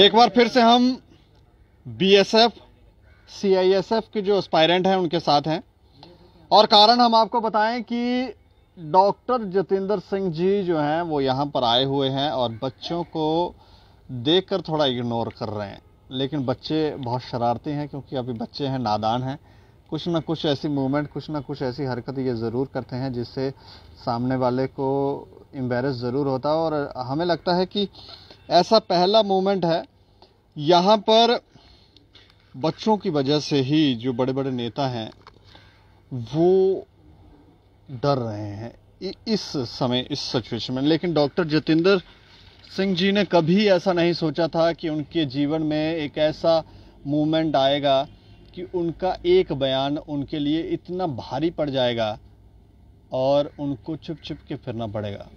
एक बार फिर से हम बीएसएफ सीआईएसएफ के जो एस्पायरेंट हैं उनके साथ हैं और कारण हम आपको बताएं कि डॉक्टर जतेंद्र सिंह जी जो हैं वो यहाँ पर आए हुए हैं और बच्चों को देखकर थोड़ा इग्नोर कर रहे हैं लेकिन बच्चे बहुत शरारती हैं क्योंकि अभी बच्चे हैं नादान हैं कुछ ना कुछ ऐसी मूवमेंट कुछ ना कुछ ऐसी हरकत ये ज़रूर करते हैं जिससे सामने वाले को एम्बेरस ज़रूर होता है और हमें लगता है कि ऐसा पहला मोमेंट है यहाँ पर बच्चों की वजह से ही जो बड़े बड़े नेता हैं वो डर रहे हैं इस समय इस सिचुएशन में लेकिन डॉक्टर जितेंद्र सिंह जी ने कभी ऐसा नहीं सोचा था कि उनके जीवन में एक ऐसा मूवमेंट आएगा कि उनका एक बयान उनके लिए इतना भारी पड़ जाएगा और उनको चुप चुप के फिरना पड़ेगा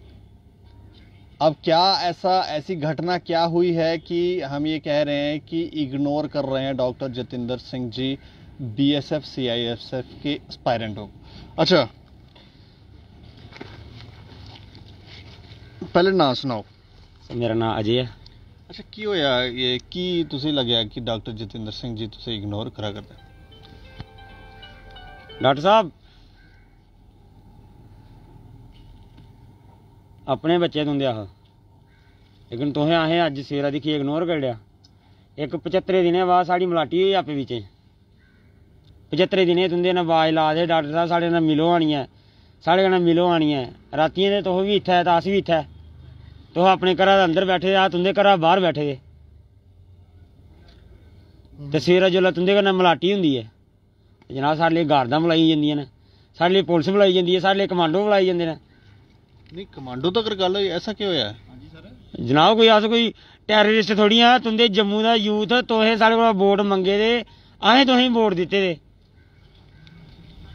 अब क्या ऐसा ऐसी घटना क्या हुई है कि हम ये कह रहे हैं कि इग्नोर कर रहे हैं doctor Jitendra Singh ji B S F C I S F के स्पायरेंट हो अच्छा पहले ना सुनाओ मेरा नाम अजय है अच्छा की होया ये कि ਤੁਸੀਂ ਲੱਗਿਆ कि डॉक्टर जितेंद्र सिंह जी ਤੁਸੀਂ इग्नोर करा करते डॉक्टर साहब ਆਪਣੇ ਬੱਚੇ ਦੁੰਦੇ ਆਹ ਲੇਕਿਨ ਤੁਸੀਂ ਆਹੇ ਅੱਜ ਸੇਰਾ ਦੀ ਕੀ ਇਗਨੋਰ ਕਰ ਲਿਆ ਇੱਕ 75 ਦਿਨੇ ਬਾਅਦ ਸਾਡੀ ਮਲਾਟੀ ਹੋਈ ਆਪੇ ਵਿੱਚ 75 ਦਿਨੇ ਦੁੰਦੇ ਨਾ ਬਾਜ ਲਾ ਦੇ ਡਾਕਟਰ ਸਾਹਿਬ ਸਾਡੇ ਨਾਲ ਮਿਲੋ ਆਣੀ ਹੈ ਸਾਡੇ ਨਾਲ ਮਿਲੋ ਆਣੀ ਹੈ ਰਾਤੀਆਂ ਦੇ ਤੋਹ ਵੀ ਇੱਥੇ ਐ ਤਾਂ ਅਸੀਂ ਵੀ ਇੱਥੇ ਤੋਹ ਆਪਣੇ ਘਰਾਂ ਦੇ ਅੰਦਰ ਬੈਠੇ ਆ ਤੁੰਦੇ ਘਰਾਂ ਬਾਹਰ ਬੈਠੇ ਤੇ ਸਵੇਰਾ ਜੋ ਤੁੰਦੇ ਨਾਲ ਮਲਾਟੀ ਹੁੰਦੀ ਹੈ ਜਨਾਬ ਸਾਡੇ ਲਈ ਗਾਰਡਾਂ ਬੁਲਾਈ ਜਾਂਦੀਆਂ ਨੇ ਸਾਡੇ ਲਈ ਪੁਲਿਸ ਬੁਲਾਈ ਜਾਂਦੀ ਹੈ ਸਾਡੇ ਲਈ ਕਮਾਂਡੋ ਬੁਲਾਈ ਜਾਂਦੇ ਨੇ ਨਹੀਂ ਕਮਾਂਡੋ ਤੱਕ ਗੱਲ ਹੋਈ ਐਸਾ ਕਿਉਂ ਹੋਇਆ ਹਾਂਜੀ ਸਰ ਜਨਾਬ ਕੋਈ ਆਸ ਕੋਈ ਟੈਰਰਿਸਟ ਥੋੜੀਆਂ ਤੁੰਦੇ ਜੰਮੂ ਦਾ ਯੂਥ ਤੋਹੇ ਸਾਡੇ ਕੋਲ ਵੋਟ ਮੰਗੇ ਦੇ ਆਹੇ ਤੁਸੀਂ ਵੋਟ ਦਿੱਤੇ ਦੇ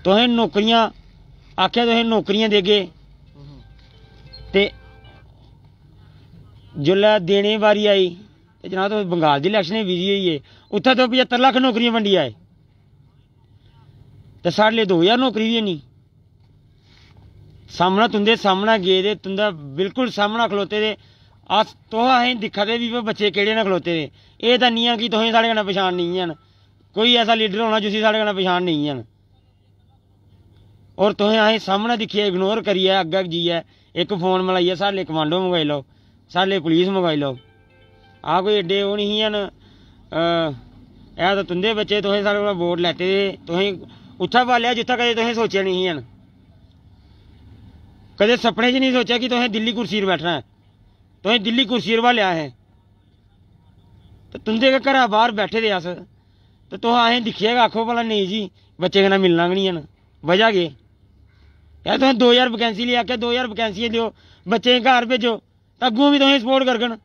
ਤੁਸੀਂ ਨੌਕਰੀਆਂ ਆਖਿਆ ਤੁਸੀਂ ਨੌਕਰੀਆਂ ਦੇਗੇ ਤੇ ਜੁਲਾ ਦੇਣੇ ਵਾਰੀ ਆਈ ਤੇ ਜਨਾਬ ਤੋਂ ਬੰਗਾਲ ਦੀ ਇਲੈਕਸ਼ਨ ਵਿਜੀ ਹੋਈ ਏ ਉੱਥੇ ਤੋਂ 75 ਲੱਖ ਨੌਕਰੀਆਂ ਵੰਡੀਆਂ ਏ ਤੇ ਸਾਡੇ ਲਈ 2000 ਨੌਕਰੀ ਵੀ ਨਹੀਂ ਸਾਹਮਣਾ ਤੁੰਦੇ ਸਾਹਮਣਾ ਗਏ ਦੇ ਤੁੰਦਾ ਬਿਲਕੁਲ ਸਾਹਮਣਾ ਖਲੋਤੇ ਦੇ ਆ ਤੋਹਾ ਹੈ ਦੇ ਵੀ ਬੱਚੇ ਕਿਹੜੇ ਨਾਲ ਖਲੋਤੇ ਨੇ ਇਹ ਤਾਂ ਨੀਆਂ ਕੀ ਤੁਸੀਂ ਸਾਡੇ ਨਾਲ ਪਛਾਣ ਨਹੀਂ ਹਨ ਕੋਈ ਐਸਾ ਲੀਡਰ ਹੋਣਾ ਜਿਸੀ ਸਾਡੇ ਨਾਲ ਪਛਾਣ ਨਹੀਂ ਹਨ ਔਰ ਤੁਸੀਂ ਆਏ ਸਾਹਮਣਾ ਦਿਖਿਆ ਇਗਨੋਰ ਕਰੀਆ ਅੱਗਾ ਜੀਆ ਇੱਕ ਫੋਨ ਮਲਾਈਆ ਸਾਡੇ ਕਮਾਂਡੋ ਮੰਗਾਈ ਲਓ ਸਾਡੇ ਪੁਲਿਸ ਮੰਗਾਈ ਲਓ ਆ ਕੋਈ ਏਡੇ ਉਹ ਨਹੀਂ ਹਨ ਇਹ ਤਾਂ ਤੁੰਦੇ ਬੱਚੇ ਤੁਸੀਂ ਸਾਡੇ ਨਾਲ ਵੋਟ ਲੈਤੇ ਤੁਸੀਂ ਉੱਥਾ ਪਾ ਲਿਆ ਜਿੱਥਾ ਕਦੇ ਤੁਸੀਂ ਸੋਚਿਆ ਨਹੀਂ ਹਨ ਕਦੇ ਸੁਪਨੇ 'ਚ ਨਹੀਂ ਸੋਚਿਆ ਕਿ ਤੁਸੀਂ ਦਿੱਲੀ ਕੁਰਸੀ 'ਤੇ ਬੈਠਣਾ ਹੈ ਤੁਸੀਂ ਦਿੱਲੀ ਕੁਰਸੀ 'ਤੇ ਲਿਆ ਹੈ तो तुंदे के घरा बाहर बैठे दे अस तो तुस असें दिक्खियै गै आखो भला नेईं जी बच्चे कन्नै मिलना गै निं हैन वजह के यार तुसें दो ज्हार वकैंसी लेई आखेआ दो ज्हार वकैंसी देओ बच्चें घर भेजो ते अग्गूं बी तुसें सपोर्ट करगन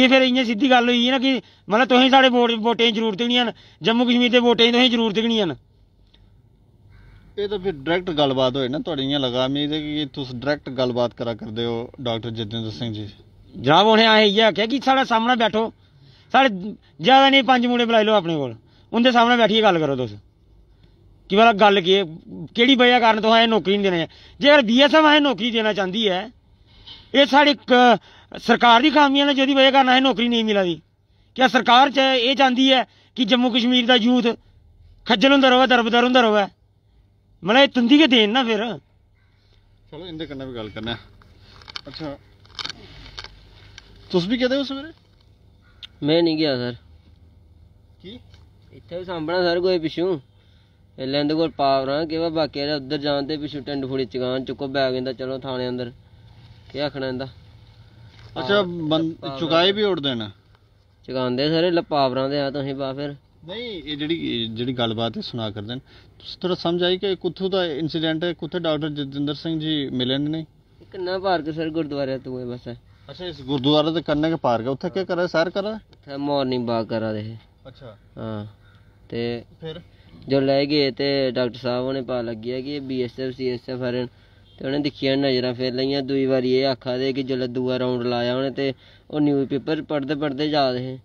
ये फिर इ'यां सिद्धी गल्ल होई ना कि मतलब तुसें साढ़े वोट वोटें जरूरत गै निं हैन जम्मू कश्मीर दे वोटें दी जरूरत गै निं हैन ਇਹ ਤਾਂ ਫਿਰ ਡਾਇਰੈਕਟ ਗੱਲਬਾਤ ਹੋਏ ਨਾ ਤੁਹਾਡੀ ਇਹ ਮੀ ਇਹ ਕਿ ਤੁਸੀਂ ਡਾਇਰੈਕਟ ਗੱਲਬਾਤ ਕਰਾ ਕਰਦੇ ਹੋ ਡਾਕਟਰ ਜਤਿੰਦਰ ਸਿੰਘ ਜੀ ਜਨਾਬ ਉਹਨੇ ਆਏ ਇਹ ਆਖਿਆ ਕਿ ਸਾਡੇ ਸਾਹਮਣੇ ਬੈਠੋ ਸਾਡੇ ਜ਼ਿਆਦਾ ਨਹੀਂ ਪੰਜ ਮੂੜੇ ਬੁਲਾਈ ਲਓ ਆਪਣੇ ਕੋਲ ਉਹਦੇ ਸਾਹਮਣੇ ਬੈਠੀ ਗੱਲ ਕਰੋ ਤੁਸੀਂ ਕੀ ਵਾਲਾ ਗੱਲ ਕੀ ਕਿਹੜੀ ਵਜ੍ਹਾ ਕਾਰਨ ਤੁਹਾਨੂੰ ਇਹ ਨੌਕਰੀ ਨਹੀਂ ਦੇਣਾ ਜੇਕਰ ਬੀਐਸਐਫ ਆਏ ਨੌਕਰੀ ਦੇਣਾ ਚਾਹੁੰਦੀ ਹੈ ਇਹ ਸਾਡੀ ਸਰਕਾਰ ਦੀ ਖਾਮੀਆਂ ਨੇ ਜਿਹਦੀ ਵਜ੍ਹਾ ਕਾਰਨ ਇਹ ਨੌਕਰੀ ਨਹੀਂ ਮਿਲਦੀ ਕਿ ਸਰਕਾਰ ਚ ਇਹ ਚਾਹੁੰਦੀ ਹੈ ਕਿ ਜੰਮੂ ਕਸ਼ਮੀਰ ਦਾ ਯੂਥ ਖੱਜਲ ਹੁੰਦਾ ਰਹੇ ਦਰਬਦਰ ਹੁੰਦਾ ਰਹੇ ਮਨੇ ਤੁੰਦੀ ਕੇ ਦੇਣ ਨਾ ਫਿਰ ਚਲੋ ਇਹਦੇ ਕੰਨਾਂ ਵੀ ਗੱਲ ਕਰਨਾ ਅੱਛਾ ਤੁਸੀਂ ਵੀ ਕਹਦੇ ਹੋ ਸਵੇਰੇ ਮੈਂ ਨਹੀਂ ਗਿਆ ਸਰ ਕੀ ਇੱਥੇ ਵੀ ਸਾਂਭਣਾ ਸਰ ਕੋਈ ਪਿਛੂ ਇਹ ਦੇ ਕੋਲ ਪਾਵਰਾਂ ਕਿਵਾ ਬਾਕੀ ਆ ਉੱਧਰ ਜਾਣ ਤੇ ਪਿਛੂ ਟੰਡ ਫੁੜੀ ਚਗਾਨ ਚੁੱਕੋ ਬੈਗ ਇਹਦਾ ਚਲੋ ਥਾਣੇ ਅੰਦਰ ਕੀ ਆਖਣਾ ਇਹਦਾ ਅੱਛਾ ਚੁਕਾਏ ਵੀ ਉੜ ਦੇਣਾ ਚਗਾਉਂਦੇ ਸਾਰੇ ਲਪਾਵਰਾਂ ਦੇ ਆ ਤੁਸੀਂ ਬਾ ਫਿਰ ਨਹੀਂ ਇਹ ਜਿਹੜੀ ਜਿਹੜੀ ਗੱਲਬਾਤ ਹੈ ਸੁਣਾ ਕਰਦੇ ਨੇ ਤੁਸੀਂ ਥੋੜਾ ਸਮਝ ਆਈ ਕਿ ਕਿੱਥੋਂ ਦਾ ਇਨਸੀਡੈਂਟ ਹੈ ਕਿੱਥੇ ਡਾਕਟਰ ਜਤਿੰਦਰ ਸਿੰਘ ਜੀ ਮਿਲਣ ਨੇ ਨਹੀਂ ਕੰਨਾ ਪਾਰਕ ਸਰ ਗੁਰਦੁਆਰੇ ਤੋਂ ਹੈ ਬਸ ਅੱਛਾ ਇਸ ਗੁਰਦੁਆਰੇ ਦੇ ਕੰਨੇ ਕੇ ਪਾਰਕ ਹੈ ਉੱਥੇ ਕੀ ਕਰਾ ਸਰ ਸੈਰ ਇੱਥੇ ਮਾਰਨਿੰਗ ਵਾਕ ਕਰਾ ਰਹੇ ਅੱਛਾ ਹਾਂ ਤੇ ਫਿਰ ਜੋ ਲੈ ਗਏ ਤੇ ਡਾਕਟਰ ਸਾਹਿਬ ਉਹਨੇ ਪਾ ਲੱਗਿਆ ਕਿ ਇਹ ਬੀਐਸਐਫ ਸੀਐਸਐਫ ਹਰਨ ਤੇ ਉਹਨੇ ਦੇਖਿਆ ਨਜ਼ਰਾਂ ਫੇਰ ਲਈਆਂ ਦੂਈ ਵਾਰੀ ਇਹ ਆਖਾ ਦੇ ਕਿ ਜਦੋਂ ਦੂਆ ਰਾਉਂਡ ਲਾਇਆ ਉਹਨੇ ਤੇ ਉਹ ਨਿਊਜ਼ ਪੇਪਰ ਪੜਦੇ ਪੜਦੇ ਜਾ ਹੈ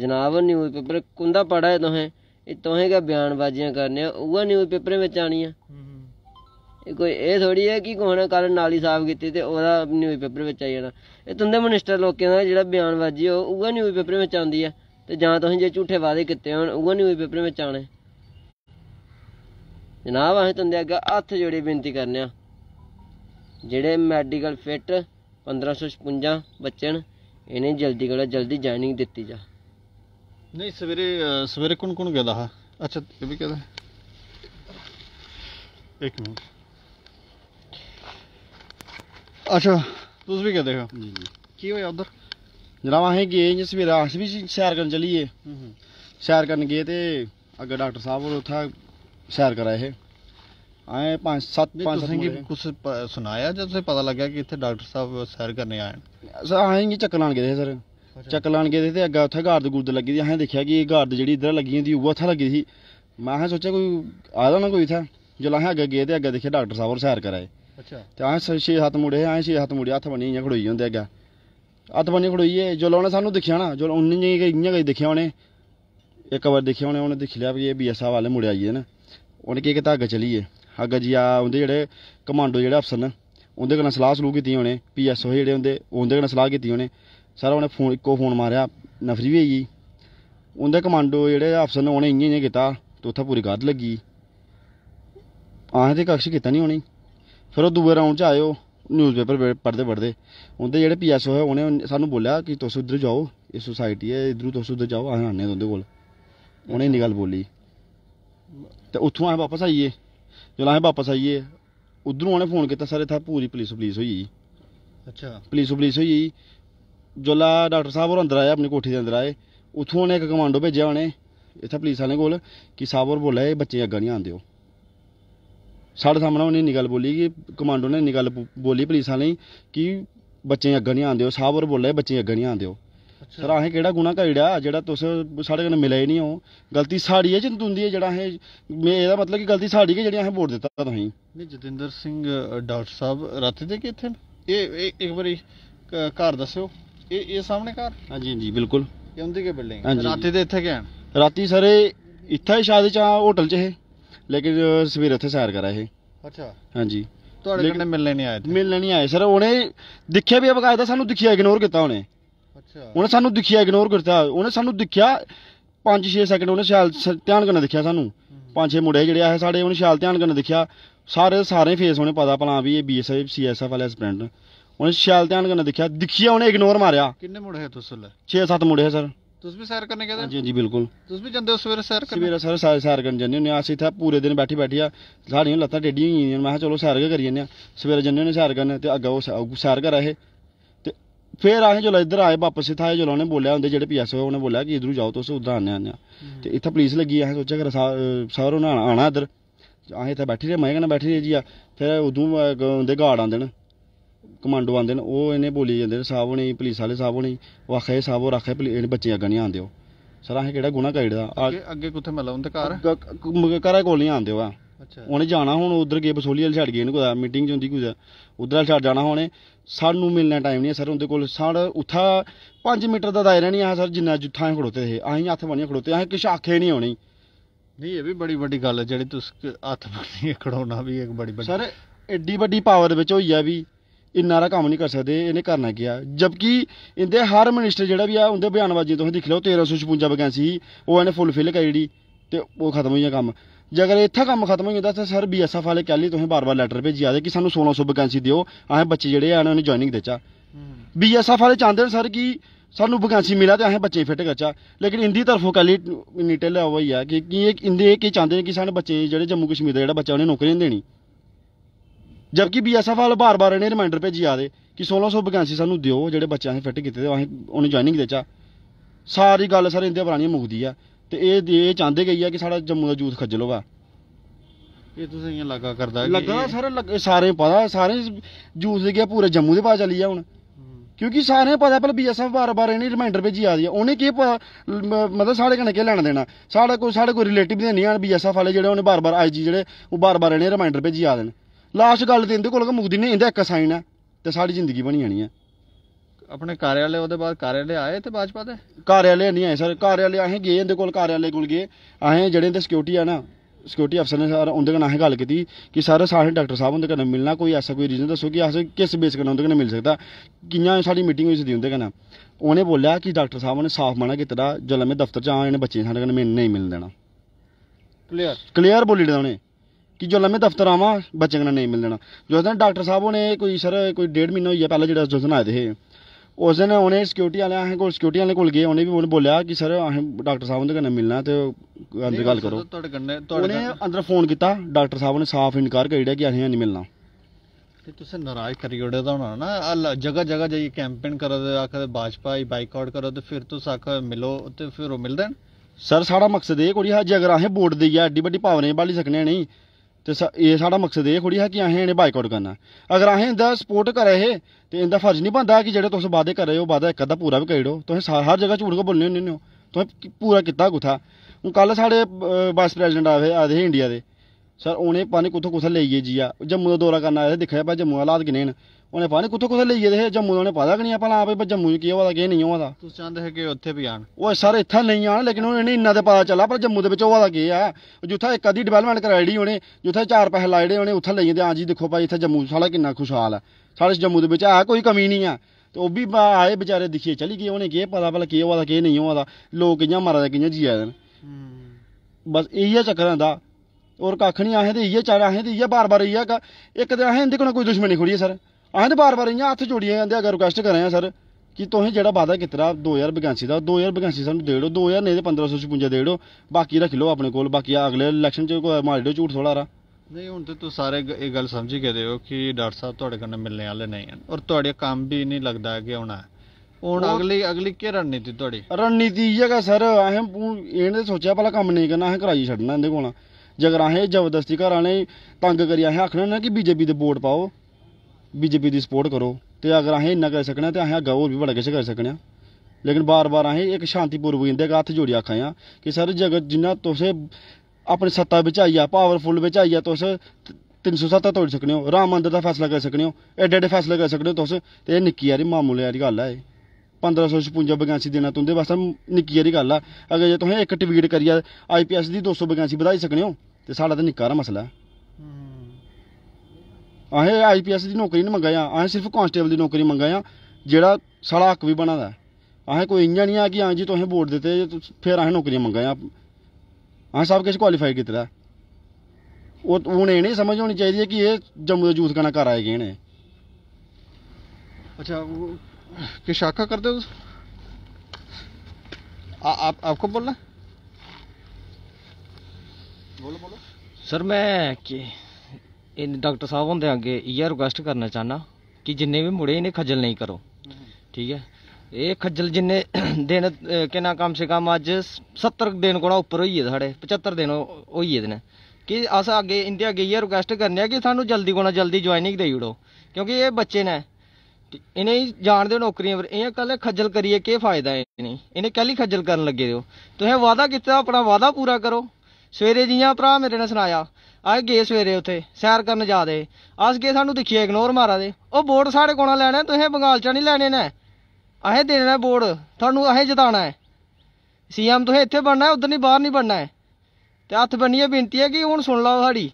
ਜਨਾਬ ਨਿਊਜ਼ ਪੇਪਰ ਕੁੰਦਾ ਪੜਾਏ ਹੈ ਇਹ ਤੁਹੇ ਕਾ ਬਿਆਨਬਾਜ਼ੀਆਂ ਕਰਨੇ ਆ ਉਹ ਨਿਊਜ਼ ਪੇਪਰ ਵਿੱਚ ਆ ਇਹ ਕੋਈ ਇਹ ਥੋੜੀ ਹੈ ਕਿ ਕੋਹਣਾ ਕੱਲ ਨਾਲੀ ਸਾਫ਼ ਕੀਤੀ ਤੇ ਉਹਦਾ ਨਿਊਜ਼ ਪੇਪਰ ਵਿੱਚ ਆ ਜਾਣਾ ਇਹ ਤੁੰਦੇ ਮਨਿਸਟਰ ਲੋਕਾਂ ਦਾ ਜਿਹੜਾ ਬਿਆਨਬਾਜ਼ੀ ਹੋ ਉਹ ਨਿਊਜ਼ ਪੇਪਰ ਵਿੱਚ ਆਉਂਦੀ ਆ ਤੇ ਜਾਂ ਤੁਸੀਂ ਜੇ ਝੂਠੇ ਵਾਅਦੇ ਕੀਤੇ ਹੋਣ ਉਹ ਨਿਊਜ਼ ਪੇਪਰ ਵਿੱਚ ਆਣੇ ਜਨਾਬ ਆਹ ਤੁੰਦੇ ਅੱਗੇ ਹੱਥ ਜੋੜੇ ਬੇਨਤੀ ਕਰਨੇ ਆ ਜਿਹੜੇ ਮੈਡੀਕਲ ਫਿੱਟ 1556 ਬੱਚਣ ਇਹਨੇ ਜਲਦੀ ਕੋਲ ਜਲਦੀ ਜਾਇਨਿੰਗ ਦਿੱਤੀ ਜਾ ਨਹੀਂ ਸਵੇਰੇ ਸਵੇਰੇ ਕੌਣ ਕੌਣ ਗਿਆ ਦਾ ਅੱਛਾ ਇਹ ਵੀ ਕਹਦਾ ਇੱਕ ਮਿੰਟ ਅੱਛਾ ਤੁਸੀਂ ਵੀ ਕਹਦੇ ਹੋ ਜੀ ਜੀ ਕੀ ਹੋਇਆ ਉਧਰ ਜਨਾਬ ਅਸੀਂ ਗਏ ਜਿਸ ਵੀ ਰਾਸ ਵੀ ਸ਼ਹਿਰ ਕਰਨ ਚਲੀਏ ਸੈਰ ਕਰਨ ਗਏ ਤੇ ਅੱਗੇ ਡਾਕਟਰ ਸਾਹਿਬ ਉਹ ਉੱਥਾ ਸ਼ਹਿਰ ਕਰਾਏ ਇਹ ਆਏ ਪੰਜ ਸੱਤ ਪੰਜ ਤੁਸੀਂ ਕੀ ਕੁਝ ਸੁਣਾਇਆ ਜਦ ਤੁਸੀਂ ਪਤਾ ਲੱਗਿਆ ਕਿ ਇੱਥੇ ਡਾਕਟਰ ਸਾਹਿਬ ਸ਼ਹਿਰ ਕਰਨੇ ਆਏ ਸਰ ਅਸੀਂ ਚੱਕਰ ਲਾਣ ਗਏ ਸਰ ਚੱਕ ਲਾਣ ਗਏ ਤੇ ਅੱਗਾ ਉੱਥੇ ਗਾਰਦ ਗੁਰਦ ਲੱਗੀ ਸੀ ਅਸੀਂ ਦੇਖਿਆ ਕਿ ਇਹ ਗਾਰਦ ਜਿਹੜੀ ਇਧਰ ਲੱਗੀ ਹੁੰਦੀ ਉਹ ਉੱਥੇ ਲੱਗੀ ਸੀ ਮੈਂ ਹਾਂ ਸੋਚਿਆ ਕੋਈ ਆਇਆ ਨਾ ਕੋਈ ਥਾ ਜਦੋਂ ਅਸੀਂ ਅੱਗੇ ਗਏ ਤੇ ਅੱਗੇ ਦੇਖਿਆ ਡਾਕਟਰ ਸਾਹਿਬ ਸੈਰ ਕਰਾਏ ਅੱਛਾ ਤੇ ਅਸੀਂ ਛੇ ਹੱਥ ਮੁੜੇ ਅਸੀਂ ਛੇ ਹੱਥ ਮੁੜੇ ਹੱਥ ਬਣੀ ਇੰਜ ਖੜੋਈ ਹੁੰਦੇ ਅੱਗਾ ਹੱਥ ਬਣੀ ਖੜੋਈਏ ਜਦੋਂ ਉਹਨੇ ਸਾਨੂੰ ਦੇਖਿਆ ਨਾ ਜਦੋਂ ਉਹਨੇ ਇੰਜ ਗਈ ਦੇਖਿਆ ਉਹਨੇ ਇੱਕ ਵਾਰ ਦੇਖਿਆ ਉਹਨੇ ਉਹਨੇ ਦੇਖ ਲਿਆ ਵੀ ਇਹ ਬੀਐਸਆ ਵਾਲੇ ਮੁੜੇ ਆਈਏ ਨਾ ਉਹਨੇ ਕੀ ਕਿਤਾ ਅੱਗੇ ਚਲੀਏ ਅੱਗੇ ਜੀ ਆ ਉਹਦੇ ਜਿਹੜੇ ਕਮਾਂਡੋ ਜਿਹੜੇ ਅਫਸਰ ਨੇ ਉਹਦੇ ਕੋਲ ਸਲਾਹ ਸਲੂਹ ਕੀਤੀ ਉਹਨੇ ਪੀਐਸਓ ਜਿਹੜੇ ਹੁੰਦੇ ਉਹਦੇ ਕੋਲ ਸਲਾਹ ਕੀਤੀ ਉਹਨੇ ਸਾਰਾ ਉਹਨੇ ਫੋਨ ਇੱਕੋ ਫੋਨ ਮਾਰਿਆ ਨਫਰੀ ਵੀ ਗਈ ਉਹਦੇ ਕਮਾਂਡੋ ਜਿਹੜੇ ਅਫਸਰ ਨੇ ਉਹਨੇ ਇੰਜ ਇੰਜ ਕੀਤਾ ਤੇ ਉੱਥੇ ਪੂਰੀ ਗੱਦ ਲੱਗੀ ਆਹ ਤੇ ਕਕਸ਼ ਕੀਤਾ ਨਹੀਂ ਹੋਣੀ ਫਿਰ ਉਹ ਦੂਏ ਰਾਉਂਡ 'ਚ ਆਇਓ ਨਿਊਜ਼ਪੇਪਰ ਪੜਦੇ ਪੜਦੇ ਉਹਦੇ ਜਿਹੜੇ ਪੀਐਸ ਹੋਏ ਉਹਨੇ ਸਾਨੂੰ ਬੋਲਿਆ ਕਿ ਤੁਸੀਂ ਉਧਰ ਜਾਓ ਇਹ ਸੁਸਾਇਟੀ ਹੈ ਇਧਰੋਂ ਤੁਸੀਂ ਉਧਰ ਜਾਓ ਆਹ ਆਨੇ ਤੁਹਾਡੇ ਕੋਲ ਉਹਨੇ ਇਹ ਗੱਲ ਬੋਲੀ ਤੇ ਉੱਥੋਂ ਆਹ ਵਾਪਸ ਆਈਏ ਜਦੋਂ ਆਹ ਵਾਪਸ ਆਈਏ ਉਧਰੋਂ ਉਹਨੇ ਫੋਨ ਕੀਤਾ ਸਾਰੇ ਥਾ ਪੂਰੀ ਪੁਲਿਸ ਪੁਲਿਸ ਹੋਈ ਅੱਛਾ ਪੁਲਿਸ ਪੁਲਿਸ ਹੋਈ ਜੋਲਾ ਡਾਕਟਰ ਸਾਹਿਬ ਹੋਰ ਅੰਦਰ ਆਏ ਆਪਣੀ ਕੋਠੀ ਦੇ ਅੰਦਰ ਆਏ ਉਥੋਂ ਉਹਨੇ ਇੱਕ ਕਮਾਂਡੋ ਭੇਜਿਆ ਉਹਨੇ ਇੱਥੇ ਪੁਲਿਸ ਵਾਲੇ ਕੋਲ ਕਿ ਸਾਹਿਬ ਹੋਰ ਬੋਲਿਆ ਇਹ ਬੱਚੇ ਅੱਗਾ ਨਹੀਂ ਹੋ ਸਾਡੇ ਸਾਹਮਣੇ ਉਹਨੇ ਇਹ ਗੱਲ ਬੋਲੀ ਕਿ ਕਮਾਂਡੋ ਨੇ ਇਹ ਗੱਲ ਬੋਲੀ ਪੁਲਿਸ ਵਾਲੇ ਕਿ ਬੱਚੇ ਅੱਗਾ ਨਹੀਂ ਆਂਦੇ ਸਾਹਿਬ ਹੋਰ ਬੋਲੇ ਬੱਚੇ ਅੱਗਾ ਨਹੀਂ ਹੋ ਸਰ ਆਹੇ ਕਿਹੜਾ ਗੁਨਾਹ ਕਰਿਆ ਜਿਹੜਾ ਤੁਸੀਂ ਸਾਡੇ ਨਾਲ ਮਿਲਿਆ ਹੀ ਨਹੀਂ ਹੋ ਗਲਤੀ ਸਾਡੀ ਹੈ ਜਿੰਦੁੰਦੀ ਹੈ ਜਿਹੜਾ ਇਹ ਇਹਦਾ ਮਤਲਬ ਕਿ ਗਲਤੀ ਸਾਡੀ ਹੈ ਜਿਹੜੀ ਅਸੀਂ ਵੋਟ ਦਿੱਤਾ ਤੁਸੀਂ ਨਹੀਂ ਜਤਿੰਦਰ ਸਿੰਘ ਡਾਕਟਰ ਸਾਹਿਬ ਰਾਤ ਦੇ ਕਿੱਥੇ ਇਹ ਇੱਕ ਵਾਰੀ ਘਰ ਦੱਸਿਓ ਇਹ ਇਹ ਸਾਹਮਣੇ ਘਰ ਹਾਂਜੀ ਹਾਂਜੀ ਬਿਲਕੁਲ ਇਹ ਹੁੰਦੀ ਕਿ ਬਿਲਡਿੰਗ ਹਾਂਜੀ। ਰਾਤੀ ਤੇ ਇੱਥੇ ਆਣ ਰਾਤੀ ਸਾਰੇ ਇੱਥੇ ਹੀ ਸ਼ਾਦੀ ਚ ਹੋਟਲ ਚ ਇਹ ਲੇਕਿਨ ਸਵੇਰ ਇੱਥੇ ਸੈਰ ਕਰਾ ਇਹ ਅੱਛਾ ਹਾਂਜੀ ਤੁਹਾਡੇ ਲੇਕਿਨ- ਕੰਨੇ ਮਿਲਣੇ ਨਹੀਂ ਆਏ ਮਿਲਣੇ ਮਿਲਣ ਨਹੀਂ ਆਏ ਸਰ ਉਹਨੇ ਦਿਖਿਆ ਵੀ ਆ ਬਕਾਇਦਾ ਸਾਨੂੰ ਦਿਖਿਆ ਇਗਨੋਰ ਕੀਤਾ ਉਹਨੇ ਅੱਛਾ ਉਹਨੇ ਸਾਨੂੰ ਦਿਖਿਆ ਇਗਨੋਰ ਕਰਤਾ ਉਹਨੇ ਸਾਨੂੰ ਦਿਖਿਆ 5-6 ਸੈਕਿੰਡ ਉਹਨੇ ਸ਼ਾਲ ਧਿਆਨ ਕਰਨਾ ਦਿਖਿਆ ਸਾਨੂੰ ਪੰਜ ਛੇ ਮੁੰਡੇ ਜਿਹੜੇ ਆਏ ਸਾਡੇ ਉਹਨੇ ਸ਼ਾਲ ਧਿਆਨ ਕਰਨਾ ਦਿਖਿਆ ਸਾਰੇ ਸਾਰੇ ਫੇਸ ਉਹਨੇ ਪਤਾ ਭਲਾ ਵੀ ਇਹ ਬੀਐਸਐਫ ਸੀਐਸਐਫ ਵਾਲੇ ਸਪਰੈਂਟ ਉਹਨੇ शैल ਧਿਆਨ ਕਰਨਾ ਦੇਖਿਆ ਦਿਖਿਆ ਉਹਨੇ ਇਗਨੋਰ ਮਾਰਿਆ ਕਿੰਨੇ मुड़े ਹੈ तुस 6-7 मुड़े हे सर तुस भी सैर करने ਹਾਂ ਹਾਂਜੀ ਹਾਂਜੀ ਬਿਲਕੁਲ ਤੁਸੀਂ ਵੀ ਜਾਂਦੇ ਹੋ ਸਵੇਰੇ ਸੈਰ ਕਰਨੇ ਸਵੇਰੇ ਸਰ ਸੈਰ ਸੈਰ ਕਰਨ ਜੰਨੇ ਹੁੰਦੇ ਆ ਅਸੀਂ ਤਾਂ ਪੂਰੇ ਦਿਨ ਬੈਠੀ ਬੈਠੀ ਆ ਸਾਡੀਆਂ ਲੱਤਾਂ ਟੇਢੀਆਂ ਹੋਈਆਂ ਨੇ ਮੈਂ ਕਿਹਾ ਚਲੋ ਸੈਰ ਕੇ ਕਰੀ ਜੰਨੇ ਆ ਸਵੇਰੇ ਜੰਨੇ ਹੁੰਨੇ ਸੈਰ ਕਰਨ ਤੇ ਅੱਗਾ ਉਹ ਸੈਰ ਕਰ ਰਹੇ ਤੇ ਫੇਰ ਆਹੇ ਜੋ ਇੱਧਰ ਆਏ ਵਾਪਸ ਇੱਥੇ ਆਏ ਜੋ ਉਹਨੇ ਬੋਲਿਆ ਹੁੰਦੇ ਜਿਹੜੇ ਪੀਐਸਓ ਉਹਨੇ ਬੋਲਿਆ ਕਿ ਇਧਰੋਂ ਜਾਓ ਤੁਸੀਂ ਉਧਰ ਆਣੇ ਆਣੇ ਤੇ ਇੱਥੇ ਪੁਲਿਸ ਲੱਗੀ ਆਹੇ ਸੋਚਿਆ ਕਿ ਸਾਰੋਂ ਉਹਨਾਂ ਆਣਾ ਇੱਧਰ ਆਹੇ ਇੱਥੇ ਬੈਠੀ ਰਹੇ ਮੈਂ ਕਹਿੰਦਾ ਬੈਠੀ ਰਹੀ ਜੀ ਆ ਫੇਰ ਉਦੋਂ ਅਹ, ਗਾਰਡ ਆਂਦੇ ਨੇ ਕਮਾਂਡੋ ਆਂਦੇ ਨੇ ਉਹ ਇਹਨੇ ਬੋਲੀ ਜਾਂਦੇ ਸਾਹਿਬ ਹੋਣੀ ਪੁਲਿਸ ਵਾਲੇ ਸਾਹਿਬ ਹੋਣੀ ਉਹ ਆਖੇ ਸਾਹਿਬ ਉਹ ਆਖੇ ਇਹਨੇ ਬੱਚੇ ਅੱਗੇ ਨਹੀਂ ਆਂਦੇ ਸਰ ਅਸੀਂ ਕਿਹੜਾ ਗੁਨਾਹ ਕਰਦਾ ਅੱਗੇ ਕਿੱਥੇ ਮਿਲਾ ਉਹਨਾਂ ਦਾ ਘਰ ਘਰਾਂ ਕੋਲ ਨਹੀਂ ਆਂਦੇ ਉਹ ਅੱਛਾ ਉਹਨੇ ਜਾਣਾ ਹੁਣ ਉਧਰ ਗਏ ਬਸੋਲੀ ਵਾਲੇ ਛੱਡ ਗਏ ਇਹਨੂੰ ਕੋਈ ਮੀਟਿੰਗ ਚ ਹੁੰਦੀ ਕੋਈ ਉਧਰ ਛੱਡ ਜਾਣਾ ਹੁਣੇ ਸਾਨੂੰ ਮਿਲਣਾ ਟਾਈਮ ਨਹੀਂ ਸਰ ਉਹਦੇ ਕੋਲ ਸੜ ਉਥਾ 5 ਮੀਟਰ ਦਾ ਦਾਇਰਾ ਨਹੀਂ ਆ ਸਰ ਜਿੰਨਾ ਜੁੱਥਾਂ ਖੜੋਤੇ ਸੀ ਆਹੀਂ ਹੱਥ ਬਣੀਆਂ ਖੜੋਤੇ ਆਹੀਂ ਕਿਛ ਆਖੇ ਨਹੀਂ ਆਉਣੀ ਨਹੀਂ ਇਹ ਵੀ ਬੜੀ ਵੱਡੀ ਗੱਲ ਹੈ ਜਿਹੜੀ ਤੁਸੀਂ ਹੱਥ ਬਣੀਆਂ ਖੜਾਉਣਾ ਵੀ ਇੱਕ ਬੜੀ ਵੱਡੀ ਸਰ ਐਡੀ ਵੱਡੀ ਪਾਵਰ ਵਿੱਚ ਹੋਈ ਆ ਵੀ ਇੰਨਾ ਰਾ ਕੰਮ ਨਹੀਂ ਕਰ ਸਕਦੇ ਇਹਨੇ ਕਰਨਾ ਕੀ ਆ ਜਦਕਿ ਇੰਦੇ ਹਰ ਮਿਨਿਸਟਰ ਜਿਹੜਾ ਵੀ ਆ ਉਹਦੇ ਬਿਆਨਬਾਜ਼ੀ ਤੁਸੀਂ ਦੇਖ ਲਓ 1356 ਵਕੈਂਸੀ ਉਹ ਇਹਨੇ ਫੁੱਲਫਿਲ ਕਰ ਜਿਹੜੀ ਤੇ ਉਹ ਖਤਮ ਹੋਈਆਂ ਕੰਮ ਜੇਕਰ ਇੱਥੇ ਕੰਮ ਖਤਮ ਹੋ ਜਾਂਦਾ ਤਾਂ ਸਰ ਵੀ ਬੀਐਸਐਫ ਵਾਲੇ ਕਹਿ ਲਈ ਤੁਸੀਂ ਬਾਰ-ਬਾਰ ਲੈਟਰ ਭੇਜੀ ਆਦੇ ਕਿ ਸਾਨੂੰ 1600 ਵਕੈਂਸੀ ਦਿਓ ਆਹੇ ਬੱਚੇ ਜਿਹੜੇ ਆ ਉਹਨਾਂ ਨੂੰ ਜੁਆਇਨਿੰਗ ਦੇਚਾ ਬੀਐਸਐਫ ਵਾਲੇ ਚਾਹੁੰਦੇ ਨੇ ਸਰ ਕਿ ਸਾਨੂੰ ਵਕੈਂਸੀ ਮਿਲਾ ਤੇ ਆਹੇ ਬੱਚੇ ਫਿੱਟ ਗਚਾ ਲੇਕਿਨ ਇੰਦੀ ਤਰਫੋਂ ਕਹਿ ਲਈ ਨੀਟੇ ਲਿਆ ਹੋਈ ਆ ਕਿ ਕੀ ਇਹ ਇੰਦੇ ਇਹ ਕੀ ਚਾਹੁੰਦੇ ਨੇ ਕਿ ਸਾਡੇ ਬੱਚੇ ਜਿਹੜੇ ਜੰਮੂ ਕਸ਼ਮੀਰ ਦਾ ਜਿਹੜਾ ਬੱਚਾ ਉਹਨੇ ਨੌਕਰੀ ਨਹੀਂ ਦੇਣੀ ਜਦਕਿ ਬੀਐਸਐਫ ਵਾਲੇ ਬਾਰ-ਬਾਰ ਇਹਨੇ ਰਿਮਾਈਂਡਰ ਭੇਜੀ ਆਦੇ ਕਿ 1600 ਵੈਕੈਂਸੀ ਸਾਨੂੰ ਦਿਓ ਜਿਹੜੇ ਬੱਚਿਆਂ ਨੇ ਫਿੱਟ ਕੀਤੇ ਤੇ ਅਸੀਂ ਨੂੰ ਜੁਆਇਨਿੰਗ ਦੇਚਾ ਸਾਰੀ ਗੱਲ ਸਰ ਇਹਦੇ ਪੁਰਾਣੀ ਮੁਕਦੀ ਆ ਤੇ ਇਹ ਇਹ ਚਾਹੁੰਦੇ ਗਈ ਆ ਕਿ ਸਾਡਾ ਜੰਮੂ ਦਾ ਯੂਥ ਖੱਜਲ ਹੋਵਾ ਇਹ ਤੁਸੀਂ ਇਹ ਲੱਗਾ ਕਰਦਾ ਲੱਗਾ ਸਰ ਸਾਰੇ ਪਤਾ ਸਾਰੇ ਯੂਥ ਦੇ ਗਿਆ ਪੂਰੇ ਜੰਮੂ ਦੇ ਬਾਹਰ ਚਲੀ ਜਾ ਹੁਣ ਕਿਉਂਕਿ ਸਾਰੇ ਪਤਾ ਪਹਿਲਾਂ ਬੀਐਸਐਫ ਬਾਰ-ਬਾਰ ਇਹਨੇ ਰਿਮਾਈਂਡਰ ਭੇਜੀ ਆਦੀ ਆ ਉਹਨੇ ਕੀ ਮਤਲਬ ਸਾਡੇ ਕਨੇ ਕੀ ਲੈਣਾ ਦੇਣਾ ਸਾਡਾ ਕੋਈ ਸਾਡੇ ਕੋਈ ਰਿਲੇਟਿਵ ਨਹੀਂ ਆ ਬੀਐਸਐਫ ਵਾਲੇ ਜਿਹੜੇ ਉਹਨੇ ਬਾਰ-ਬਾਰ ਆਈਜੀ ਜਿਹੜੇ ਉਹ ਬਾਰ-ਬਾਰ ਇਹਨੇ ਰਿਮਾਈਂਡਰ ਭੇਜੀ ਆ ਦੇਣ ਲਾਸ਼ ਗੱਲ ਤੇ ਇਹਦੇ ਕੋਲ ਮੁਕਦੀ ਨਹੀਂ ਇਹਦਾ ਇੱਕ ਸਾਈਨ ਹੈ ਤੇ ਸਾਡੀ ਜ਼ਿੰਦਗੀ ਬਣੀ ਜਾਣੀ ਹੈ ਆਪਣੇ ਕਾਰਿਆਲੇ ਉਹਦੇ ਬਾਅਦ ਕਾਰਿਆਲੇ ਆਏ ਤੇ ਬਾਜਪਾ ਦੇ ਕਾਰਿਆਲੇ ਨਹੀਂ ਆਏ ਸਰ ਕਾਰਿਆਲੇ ਆਹੇ ਗਏ ਇਹਦੇ ਕੋਲ ਕਾਰਿਆਲੇ ਕੋਲ ਗਏ ਆਹੇ ਜਿਹੜੇ ਤੇ ਸਿਕਿਉਰਟੀ ਆ ਨਾ ਸਿਕਿਉਰਟੀ ਅਫਸਰ ਨੇ ਸਰ ਉਹਦੇ ਨਾਲ ਆਹੇ ਗੱਲ ਕੀਤੀ ਕਿ ਸਰ ਸਾਡੇ ਡਾਕਟਰ ਸਾਹਿਬ ਉਹਦੇ ਨਾਲ ਮਿਲਣਾ ਕੋਈ ਐਸਾ ਕੋਈ ਰੀਜ਼ਨ ਦੱਸੋ ਕਿ ਅਸ ਕਿਸ ਬੇਸ ਕਰਨ ਉਹਦੇ ਨਾਲ ਮਿਲ ਸਕਦਾ ਕਿੰਨਾ ਸਾਡੀ ਮੀਟਿੰਗ ਹੋਈ ਸੀ ਉਹਦੇ ਨਾਲ ਉਹਨੇ ਬੋਲਿਆ ਕਿ ਡਾਕਟਰ ਸਾਹਿਬ ਨੇ ਸਾਫ਼ ਮਨਾ ਕੀਤਾ ਜਦੋਂ ਮੈਂ ਦਫ਼ਤਰ 'ਚ ਆਇਆ ਇਹਨੇ ਬੱਚੇ ਸਾਡੇ ਨਾਲ ਮੈਨੂੰ ਨਹੀਂ ਮਿਲਣ ਦੇਣਾ ਕਲੀਅਰ ਕਲੀਅਰ ਬੋਲੀ ਦਿੱਤਾ ਉਹਨੇ ਕਿ ਜੋ ਲੰਮੇ ਦਫ਼ਤਰ ਆਵਾਂ ਬੱਚੇ ਨੂੰ ਨਹੀਂ ਮਿਲਣਾ ਜਿਸ ਦਿਨ ਡਾਕਟਰ ਸਾਹਿਬ ਉਹਨੇ ਕੋਈ ਸਰ ਕੋਈ ਡੇਢ ਮਹੀਨਾ ਹੋਈ ਹੈ ਪਹਿਲਾਂ ਜਿਹੜਾ ਜਿਸ ਦਿਨ ਆਏ ਦੇ ਉਸ ਦਿਨ ਉਹਨੇ ਸਿਕਿਉਰਟੀ ਵਾਲਿਆਂ ਅਹੀਂ ਕੋਲ ਸਿਕਿਉਰਟੀ ਵਾਲੇ ਕੋਲ ਗਏ ਉਹਨੇ ਵੀ ਉਹਨੇ ਬੋਲਿਆ ਕਿ ਸਰ ਆਹ ਡਾਕਟਰ ਸਾਹਿਬ ਦੇ ਨਾਲ ਮਿਲਣਾ ਤੇ ਅੰਦਰ ਗੱਲ ਕਰੋ ਤੁਹਾਡੇ ਕੰਨੇ ਤੁਹਾਡੇ ਉਹਨੇ ਅੰਦਰ ਫੋਨ ਕੀਤਾ ਡਾਕਟਰ ਸਾਹਿਬ ਨੇ ਸਾਫ਼ ਇਨਕਾਰ ਕਰ ਦਿੱਤਾ ਕਿ ਅਸੀਂ ਨਹੀਂ ਮਿਲਣਾ ਤੇ ਤੁਸੀਂ ਨਾਰਾਜ਼ ਕਰੀ ਉਹਦੇ ਤਾਂ ਹੋਣਾ ਨਾ ਆ ਜਗ੍ਹਾ ਜਗ੍ਹਾ ਜਾਈ ਕੈਂਪੇਨ ਕਰਦੇ ਆ ਆਖਦੇ ਬਾਜਪਾ ਹੀ ਬਾਈਕਾਟ ਕਰੋ ਤੇ ਫਿਰ ਤੁਸੀਂ ਆਖ ਮਿਲੋ ਤੇ ਫਿਰ ਉਹ ਮਿਲਦੇ ਸਰ ਸਾਡਾ ਮਕਸਦ ਇਹ ਕੋਈ ਹਾਜੀ ਜੇ ਅਗਰ ਬੋਰਡ ਵੋਟ ਦੇਈਏ ਐਡੀ ਵੱਡੀ ਨਹੀਂ ਬਾਲੀ ਸਕਨੇ ਨਹੀਂ ਤੇ ਇਹ ਸਾਡਾ ਮਕਸਦ ਇਹ ਖੁੜੀ ਹੈ ਕਿ ਆਹੇ ਇਹਨੇ ਬਾਈਕਾਟ ਕਰਨਾ ਅਗਰ ਆਹੇ ਇਹਦਾ ਸਪੋਰਟ ਕਰ ਰਹੇ ਤੇ ਇਹਦਾ ਫਰਜ਼ ਨਹੀਂ ਬੰਦਾ ਕਿ ਜਿਹੜੇ ਤੁਸੀਂ ਵਾਦੇ ਕਰ ਰਹੇ ਹੋ ਵਾਦਾ ਇੱਕ ਅੱਧਾ ਪੂਰਾ ਵੀ ਕਰਿਓ ਤੁਸੀਂ ਹਰ ਜਗ੍ਹਾ ਝੂਠ ਕੋ ਬੋਲਨੇ ਹੁੰਨੇ ਹੋ ਤੁਸੀਂ ਪੂਰਾ ਕੀਤਾ ਗੁੱਥਾ ਹੁਣ ਕੱਲ ਸਾਡੇ ਵਾਈਸ ਪ੍ਰੈਜ਼ੀਡੈਂਟ ਆਵੇ ਆਦੇ ਇੰਡੀਆ ਦੇ ਸਰ ਉਹਨੇ ਪਾਣੀ ਕਿੱਥੋਂ ਕਿੱਥੇ ਲਈਏ ਜੀ ਆ ਜੰਮੂ ਦਾ ਦੌਰਾ ਕਰਨਾ ਆਇਆ ਦੇਖਿਆ ਭਾ ਜੰਮੂ ਹਾਲਾਤ ਕਿਨੇ ਨੇ ਉਹਨੇ ਪਾਣੀ ਨਹੀਂ ਕੁੱਥੋਂ ਲਈ ਲਈ ਇਹਦੇ ਜੰਮੂ ਦਾ ਉਹਨੇ ਪਤਾ ਕਿ ਨਹੀਂ ਆਪਾਂ ਆਪੇ ਜੰਮੂ 'ਚ ਕੀ ਹੋਵਾ ਕੀ ਨਹੀਂ ਹੋਵਾ ਤੂੰ ਚਾਹੁੰਦੇ ਹੈ ਕਿ ਉੱਥੇ ਵੀ ਆਣ ਉਹ ਸਾਰੇ ਇੱਥੇ ਨਹੀਂ ਆਣ ਲੇਕਿਨ ਉਹਨੇ ਨਹੀਂ ਇੰਨਾ ਤੇ ਪਤਾ ਚੱਲਾ ਪਰ ਜੰਮੂ ਦੇ ਵਿੱਚ ਹੋਵਾ ਕੀ ਆ ਜਿੱਥੇ ਇੱਕ ਅੱਧੀ ਡਿਵੈਲਪਮੈਂਟ ਕਰਾਈ ਦੀ ਉਹਨੇ ਜਿੱਥੇ ਚਾਰ ਪੈਸੇ ਲਾਏ ਢੇ ਉਹਨੇ ਉੱਥੇ ਲਈ ਜਾਂਦੇ ਆਂ ਜੀ ਦੇਖੋ ਭਾਈ ਇੱਥੇ ਜੰਮੂ ਸਾਲਾ ਕਿੰਨਾ ਖੁਸ਼ਹਾਲ ਆ ਸਾਡੇ ਜੰਮੂ ਦੇ ਵਿੱਚ ਆ ਕੋਈ ਕਮੀ ਨਹੀਂ ਆ ਤੇ ਉਹ ਵੀ ਆਏ ਵਿਚਾਰੇ ਦਿਖੀਏ ਚਲੀ ਗਏ ਉਹਨੇ ਕੀ ਪਤਾ ਭਲਾ ਕੀ ਹੋਵਾ ਦਾ ਕੀ ਨਹੀਂ ਹੋਵਾ ਦਾ ਲੋਕ ਕਿੰਨਾ ਮਾਰਾ ਦਾ ਕਿੰਨਾ ਜੀ ਆਦਨ ਬਸ ਇਹੀ ਚੱਕਰ ਆਂਦਾ ਔਰ ਕੱਖ ਨਹੀਂ ਆਹੇ ਤੇ ਇਹ ਚਾਰ ਆਹੇ ਤੇ ਇਹ ਬਾਰ ਬਾਰ ਇਹ ਇੱਕ ਤੇ ਆਹੇ ਇਹਦੇ ਕੋਲ ਕੋਈ ਦੁਸ਼ਮਣੀ ਖੜੀ ਹੈ ਸਰ ਅਸੀਂ ਬਾਰ-ਬਾਰ ਇਹਨਾਂ ਹੱਥ ਜੋੜੀਆਂ ਜਾਂਦੇ ਅਗਰ ਰਿਕਵੈਸਟ ਕਰ ਰਹੇ ਆ ਸਰ ਕਿ ਤੁਸੀਂ ਜਿਹੜਾ ਵਾਅਦਾ ਕੀਤਾ 2000 ਵੈਕੈਂਸੀ ਦਾ 2000 ਵੈਕੈਂਸੀ ਸਾਨੂੰ ਦੇ ਦਿਓ 2000 ਨਹੀਂ ਤੇ 1556 ਦੇ ਦਿਓ ਬਾਕੀ ਰੱਖ ਲਓ ਆਪਣੇ ਕੋਲ ਬਾਕੀ ਅਗਲੇ ਇਲੈਕਸ਼ਨ 'ਚ ਮਾਰ ਦਿਓ ਝੂਠ ਥੋੜਾ ਰਾ ਨਹੀਂ ਹੁਣ ਤੇ ਤੂੰ ਸਾਰੇ ਇਹ ਗੱਲ ਸਮਝ ਕੇ ਦਿਓ ਕਿ ਡਾਕਟਰ ਸਾਹਿਬ ਤੁਹਾਡੇ ਕੋਲ ਮਿਲਣ ਵਾਲੇ ਨਹੀਂ ਹਨ ਔਰ ਤੁਹਾਡੇ ਕੰਮ ਵੀ ਨਹੀਂ ਲੱਗਦਾ ਕਿ ਆਉਣਾ ਹੁਣ ਅਗਲੀ ਅਗਲੀ ਕੀ ਰਣਨੀਤੀ ਤੁਹਾਡੀ ਰਣਨੀਤੀ ਇਹ ਹੈਗਾ ਸਰ ਅਸੀਂ ਇਹਨੇ ਸੋਚਿਆ ਪਹਿਲਾਂ ਕੰਮ ਨਹੀਂ ਕਰਨਾ ਅਸੀਂ ਕਰਾਈ ਛੱਡਣਾ ਇਹਦੇ ਕੋਲ ਜੇਕਰ ਅਸੀਂ ਜ਼ਬਰਦਸਤੀ ਘਰ ਵਾਲੇ ਤੰਗ ਕਰੀ ਅਸੀਂ ਆਖਣਾ ਨਾ ਕਿ ਬੀਜੇਪੀ ਦੇ ਵੋਟ ਪਾਓ ਬੀਜੇਪੀ ਦੀ ਸਪੋਰਟ ਕਰੋ ਤੇ ਅਗਰ ਅਸੀਂ ਇੰਨਾ ਕਰ ਸਕਣਾ ਤੇ ਅਸੀਂ ਅੱਗਾ ਹੋਰ ਵੀ ਬੜਾ ਕਿਸੇ ਕਰ ਸਕਣਾ ਲੇਕਿਨ ਬਾਰ-ਬਾਰ ਅਸੀਂ ਇੱਕ ਸ਼ਾਂਤੀਪੂਰਵਕ ਇੰਦੇ ਹੱਥ ਜੋੜੀ ਆਖਾਂ ਆ ਕਿ ਸਰ ਜਗਤ ਜਿੰਨਾ ਤੁਸੀਂ ਆਪਣੀ ਸੱਤਾ ਵਿੱਚ ਆਈਆ ਪਾਵਰਫੁੱਲ ਵਿੱਚ ਆਈਆ ਤੁਸੀਂ 307 ਤੋੜ ਸਕਣੇ ਹੋ ਰਾਮ ਮੰਦਿਰ ਦਾ ਫੈਸਲਾ ਕਰ ਸਕਣੇ ਹੋ ਐਡੇ ਐਡੇ ਫੈਸਲੇ ਕਰ ਸਕਦੇ ਹੋ ਤੁਸੀਂ ਤੇ ਇਹ ਨਿੱਕੀ ਯਾਰੀ ਮਾਮੂਲੀ ਯਾਰੀ ਗੱਲ ਆ ਇਹ 1556 ਬਗਾਂਸੀ ਦੇਣਾ ਤੁੰਦੇ ਵਾਸਤੇ ਨਿੱਕੀ ਯਾਰੀ ਗੱਲ ਆ ਅਗਰ ਜੇ ਤੁਸੀਂ ਇੱਕ ਟਵੀਟ ਕਰੀਆ ਆਈਪੀਐਸ ਦੀ 200 ਬਗਾਂਸੀ ਵਧਾਈ ਸਕਣੇ ਹੋ ਤੇ ਸਾਡਾ ਤਾਂ ਨਿੱਕਾ ਰ ਮਸਲਾ ਹੈ ਆਹੇ ਆਈਪੀਐਸ ਦੀ ਨੌਕਰੀ ਨਹੀਂ ਮੰਗਾਇਆ ਆ ਸਿਰਫ ਕਾਂਸਟੇਬਲ ਦੀ ਨੌਕਰੀ ਮੰਗਾਇਆ ਜਿਹੜਾ ਸਾਲਾ ਹੱਕ ਵੀ ਬਣਾਦਾ ਅਸੀਂ ਕੋਈ ਇੰਜ ਨਹੀਂ ਆ ਕਿ ਜੀ ਤੁਸੀਂ ਵੋਟ ਦਿੱਤੇ ਫਿਰ ਆਹੇ ਨੌਕਰੀ ਮੰਗਾਇਆ ਆ ਅਸੀਂ ਸਭ ਕੁਝ ਕੁਆਲੀਫਾਈ ਕੀਤਾ ਉਹ ਹੁਣ ਇਹ ਨਹੀਂ ਸਮਝ ਹੋਣੀ ਚਾਹੀਦੀ ਕਿ ਇਹ ਜੰਮੂ ਦੇ ਯੂਥ ਕਨਾ ਕਰ ਆਏ ਗਏ ਨੇ ਅੱਛਾ ਉਹ ਕਿ ਸ਼ਾਖਾ ਕਰਦੇ ਹੋ ਆ ਆਪ ਆਪ ਕੋ ਬੋਲਣਾ ਬੋਲੋ ਬੋਲੋ ਸਰ ਮੈਂ ਕੀ ਇਹ ਡਾਕਟਰ ਸਾਹਿਬ ਹੁੰਦੇ ਅੱਗੇ ਇਹ ਰਿਕਵੈਸਟ ਕਰਨਾ ਚਾਹਨਾ ਕਿ ਜਿੰਨੇ ਵੀ ਮੁੜੇ ਇਹਨੇ ਖੱਜਲ ਨਹੀਂ ਕਰੋ ਠੀਕ ਹੈ ਇਹ ਖੱਜਲ ਜਿੰਨੇ ਦਿਨ ਕਿੰਨਾ ਕੰਮ ਸੇ ਕਮ ਅੱਜ 70 ਦਿਨ ਕੋਣਾ ਉੱਪਰ ਹੋਈਏ ਸਾਡੇ 75 ਦਿਨ ਹੋਈਏ ਦਿਨ ਕਿ ਅਸ ਅੱਗੇ ਇੰਡੀਆ ਅੱਗੇ ਇਹ ਰਿਕਵੈਸਟ ਕਰਨੇ ਆ ਕਿ ਸਾਨੂੰ ਜਲਦੀ ਕੋਣਾ ਜਲਦੀ ਜੁਆਇਨਿੰਗ ਦੇ ਦਿਓ ਕਿਉਂਕਿ ਇਹ ਬੱਚੇ ਨੇ ਇਹਨੇ ਜਾਣਦੇ ਨੌਕਰੀਆਂ ਇਹ ਕੱਲ ਖੱਜਲ ਕਰੀਏ ਕੀ ਫਾਇਦਾ ਇਹਨੇ ਇਹਨੇ ਕੱਲੀ ਖੱਜਲ ਕਰਨ ਲੱਗੇ ਹੋ ਤੁਸੀਂ ਵਾਦਾ ਕੀਤਾ ਆਪਣਾ ਵਾਦਾ ਪੂਰਾ ਕਰੋ ਸਵੇਰੇ ਜੀਆਂ ਭਰਾ ਮੇਰੇ ਨੇ ਸੁਣਾਇਆ ਆ ਗਏ ਸਵੇਰੇ ਉੱਥੇ ਸੈਰ ਕਰਨ ਜਾ ਦੇ ਆਸ ਗਏ ਸਾਨੂੰ ਦਿਖੀਏ ਇਗਨੋਰ ਮਾਰਾ ਦੇ ਉਹ ਬੋਰਡ ਸਾਡੇ ਕੋਲੋਂ ਲੈਣਾ ਤੁਸੀਂ ਬੰਗਾਲ ਚ ਨਹੀਂ ਲੈਣੇ ਨੇ ਆਹੇ ਦੇਣਾ ਬੋਰਡ ਤੁਹਾਨੂੰ ਆਹੇ ਜਿਤਾਣਾ ਹੈ ਸੀਐਮ ਤੁਸੀਂ ਇੱਥੇ ਬਣਨਾ ਹੈ ਉਧਰ ਨਹੀਂ ਬਾਹਰ ਨਹੀਂ ਬਣਨਾ ਹੈ ਤੇ ਹੱਥ ਬੰਨੀਏ ਬੇਨਤੀ ਹੈ ਕਿ ਹੁਣ ਸੁਣ ਲਓ ਸਾਡੀ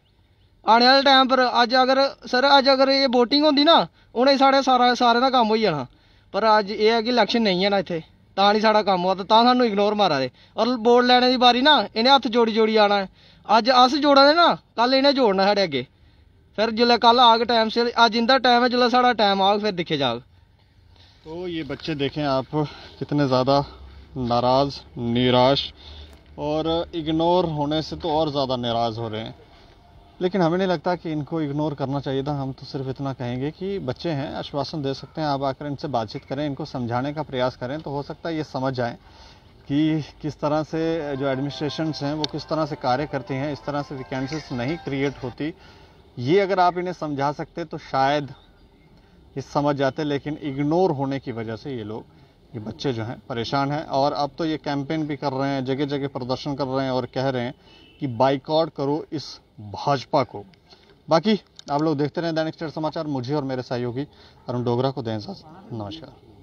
ਆਣ ਵਾਲੇ ਟਾਈਮ ਪਰ ਅੱਜ ਅਗਰ ਸਰ ਅੱਜ ਅਗਰ ਇਹ VOTING ਹੁੰਦੀ ਨਾ ਉਹਨੇ ਸਾਡੇ ਸਾਰਾ ਸਾਰੇ ਦਾ ਕੰਮ ਹੋਈ ਜਾਣਾ ਪਰ ਅੱਜ ਇਹ ਹੈ ਕਿ ਇਲੈਕਸ਼ਨ ਨਹੀਂ ਹੈ ਨਾ ਇੱਥੇ ਤਾਂ ਨਹੀਂ ਸਾਡਾ ਕੰਮ ਹੋਇਆ ਤਾਂ ਸਾਨੂੰ ਇਗਨੋਰ ਮਾਰਾ ਦੇ ਔਰ ਬੋਰਡ ਲੈਣੇ ਦੀ ਵਾਰੀ ਨਾ ਇਹਨੇ ਹੱਥ ਜੋੜੀ ਜੋੜੀ ਆਣਾ अज अस जोड़ा ने ना कल इन्हें जोड़ना साढ़े अगे फिर जल्द कल आग टाइम से अज इंदा टाइम है जल्द साढ़ा टाइम आग फिर दिखे जाग तो ये बच्चे देखें आप कितने ज़्यादा नाराज़ निराश और इग्नोर होने से तो और ज़्यादा नाराज़ हो रहे हैं लेकिन हमें नहीं लगता कि इनको इग्नोर करना चाहिए था हम तो सिर्फ इतना कहेंगे कि बच्चे हैं आश्वासन दे सकते हैं आप आकर इनसे बातचीत करें इनको समझाने का प्रयास करें तो हो सकता है ये समझ जाएँ कि किस तरह से जो एडमिनिस्ट्रेशंस हैं वो किस तरह से कार्य करती हैं इस तरह से वैकेंसीज नहीं क्रिएट होती ये अगर आप इन्हें समझा सकते तो शायद ये समझ जाते लेकिन इग्नोर होने की वजह से ये लोग ये बच्चे जो हैं परेशान हैं और अब तो ये कैंपेन भी कर रहे हैं जगह जगह प्रदर्शन कर रहे हैं और कह रहे हैं कि बाइकआउट करो इस भाजपा को बाकी आप लोग देखते रहें दैनिक स्टेट समाचार मुझे और मेरे सहयोगी अरुण डोगरा को दें नमस्कार